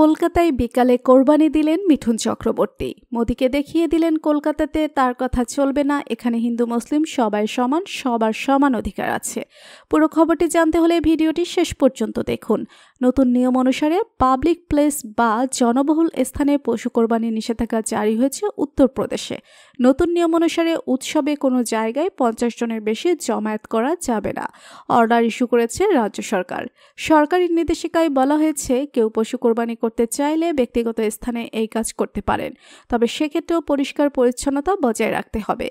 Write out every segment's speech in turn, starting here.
কলকাতায় বিকালে কোরবানি দিলেন মিঠুন চক্রবর্তী মোদীকে দেখিয়ে দিলেন কলকাতাতে তার কথা চলবে না এখানে হিন্দু মুসলিম সবাই সমান সবার সমান অধিকার আছে পুরো খবরটি জানতে হলে ভিডিওটি শেষ পর্যন্ত দেখুন নতুন নিয়ম অনুসারে পাবলিক প্লেস বা জনবহুল স্থানে পশু কোরবানি নিষেধাজ্ঞা জারি হয়েছে উত্তরপ্রদেশে নতুন নিয়ম অনুসারে উৎসবে কোনো জায়গায় পঞ্চাশ জনের বেশি জমায়েত করা যাবে না অর্ডার ইস্যু করেছে রাজ্য সরকার সরকারি নির্দেশিকায় বলা হয়েছে কেউ পশু কোরবানি করতে চাইলে ব্যক্তিগত স্থানে এই কাজ করতে পারেন তবে সেক্ষেত্রেও পরিষ্কার পরিচ্ছন্নতা বজায় রাখতে হবে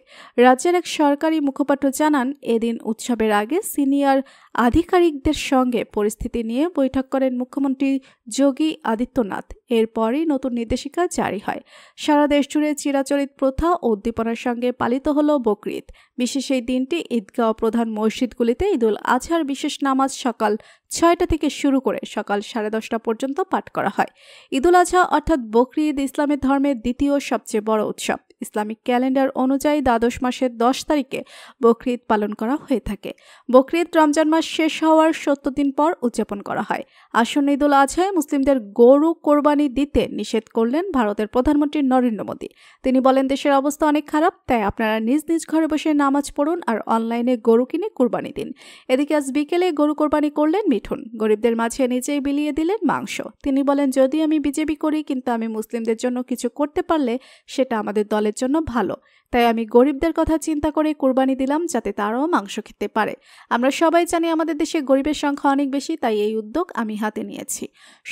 রাজ্যের এক সরকারি মুখপাত্র জানান এদিন উৎসবের আগে সিনিয়র আধিকারিকদের সঙ্গে পরিস্থিতি নিয়ে বৈঠক করেন মুখ্যমন্ত্রী যোগী আদিত্যনাথ এরপরই নতুন নির্দেশিকা জারি হয় সারা দেশ জুড়ে চিরাচরিত প্রথা ও উদ্দীপনার সঙ্গে পালিত হল বকরিদ বিশেষ এই দিনটি ঈদগাঁও প্রধান মসজিদগুলিতে ঈদুল আজহার বিশেষ নামাজ সকাল ছয়টা থেকে শুরু করে সকাল সাড়ে দশটা পর্যন্ত পাঠ করা হয় ঈদুল আজহা অর্থাৎ বকরি ঈদ ইসলামের ধর্মের দ্বিতীয় সবচেয়ে বড় উৎসব ইসলামিক ক্যালেন্ডার অনুযায়ী দ্বাদশ মাসের দশ তারিখে বকরিদ পালন করা হয়ে থাকে বকরিদ রমজান মাস শেষ হওয়ার সত্তর দিন পর উদযাপন করা হয় আসন্ন উল আজহায় মুসলিমদের গরু কোরবানি দিতে নিষেধ করলেন ভারতের প্রধানমন্ত্রী নরেন্দ্র মোদী তিনি বলেন দেশের অবস্থা অনেক খারাপ তাই আপনারা নিজ নিজ ঘরে বসে নামাজ পড়ুন আর অনলাইনে গরু কিনে কোরবানি দিন এদিকে আজ বিকেলে গরু কোরবানি করলেন মিঠুন গরিবদের মাঝে নিজেই বিলিয়ে দিলেন মাংস তিনি বলেন যদি আমি বিজেপি করি কিন্তু আমি মুসলিমদের জন্য কিছু করতে পারলে সেটা আমাদের দলের তাদের জন্য ভালো তাই আমি গরিবদের কথা চিন্তা করে কোরবানি দিলাম যাতে তারাও মাংস খেতে পারে আমরা সবাই জানি আমাদের দেশে গরিবের সংখ্যা অনেক বেশি তাই এই উদ্যোগ আমি হাতে নিয়েছি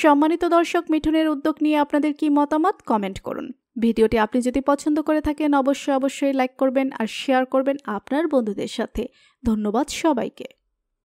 সম্মানিত দর্শক মিঠুনের উদ্যোগ নিয়ে আপনাদের কি মতামত কমেন্ট করুন ভিডিওটি আপনি যদি পছন্দ করে থাকেন অবশ্যই অবশ্যই লাইক করবেন আর শেয়ার করবেন আপনার বন্ধুদের সাথে ধন্যবাদ সবাইকে